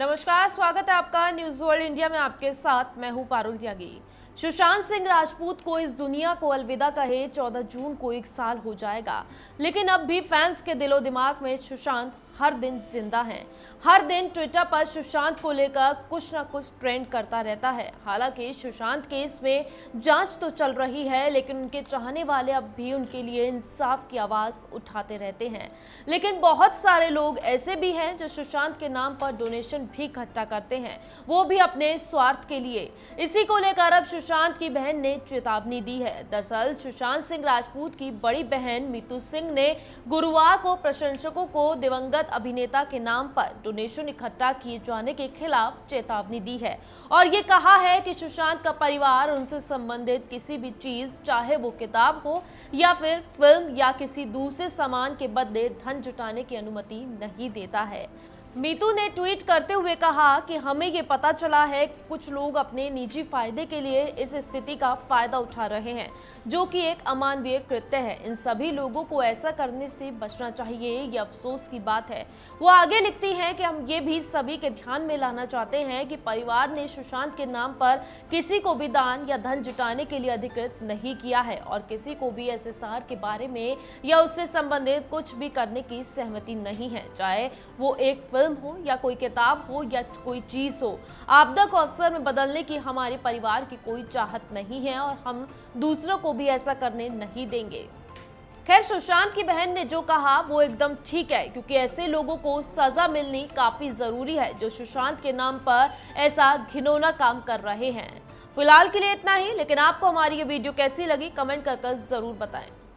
नमस्कार स्वागत है आपका न्यूज वर्ल्ड इंडिया में आपके साथ मैं हूं पारुल त्यागी सुशांत सिंह राजपूत को इस दुनिया को अलविदा कहे 14 जून को एक साल हो जाएगा लेकिन अब भी फैंस के दिलो दिमाग में सुशांत हर दिन जिंदा हैं हर दिन ट्विटर पर सुशांत को लेकर कुछ ना कुछ ट्रेंड करता रहता है हालांकि सुशांत केस में जांच तो चल रही है लेकिन उनके चाहने वाले अब भी उनके लिए इंसाफ की आवाज़ उठाते रहते हैं लेकिन बहुत सारे लोग ऐसे भी हैं जो सुशांत के नाम पर डोनेशन भी इकट्ठा करते हैं वो भी अपने स्वार्थ के लिए इसी को लेकर अब सुशांत की बहन ने चेतावनी दी है दरअसल सुशांत सिंह राजपूत की बड़ी बहन मीतू सिंह ने गुरुवार को प्रशंसकों को दिवंगत अभिनेता के नाम पर डोनेशन इकट्ठा किए जाने के खिलाफ चेतावनी दी है और ये कहा है कि सुशांत का परिवार उनसे संबंधित किसी भी चीज चाहे वो किताब हो या फिर फिल्म या किसी दूसरे सामान के बदले धन जुटाने की अनुमति नहीं देता है मीतू ने ट्वीट करते हुए कहा कि हमें ये पता चला है कुछ लोग अपने निजी फायदे के लिए इस स्थिति का फायदा उठा रहे हैं जो कि एक अमानवीय कृत्य है इन सभी लोगों को ऐसा करने से बचना चाहिए ये अफसोस की बात है वो आगे लिखती हैं कि हम ये भी सभी के ध्यान में लाना चाहते हैं कि परिवार ने सुशांत के नाम पर किसी को भी दान या धन जुटाने के लिए अधिकृत नहीं किया है और किसी को भी एस के बारे में या उससे संबंधित कुछ भी करने की सहमति नहीं है चाहे वो एक फिल्म हो या कोई किताब हो या कोई चीज़ हो आपदा को अवसर में बदलने की हमारे परिवार की कोई चाहत नहीं है और हम दूसरों को भी ऐसा करने नहीं देंगे खैर सुशांत की बहन ने जो कहा वो एकदम ठीक है क्योंकि ऐसे लोगों को सजा मिलनी काफी जरूरी है जो सुशांत के नाम पर ऐसा घिनौना काम कर रहे हैं फिलहाल के लिए इतना ही लेकिन आपको हमारी ये वीडियो कैसी लगी कमेंट करके जरूर बताएं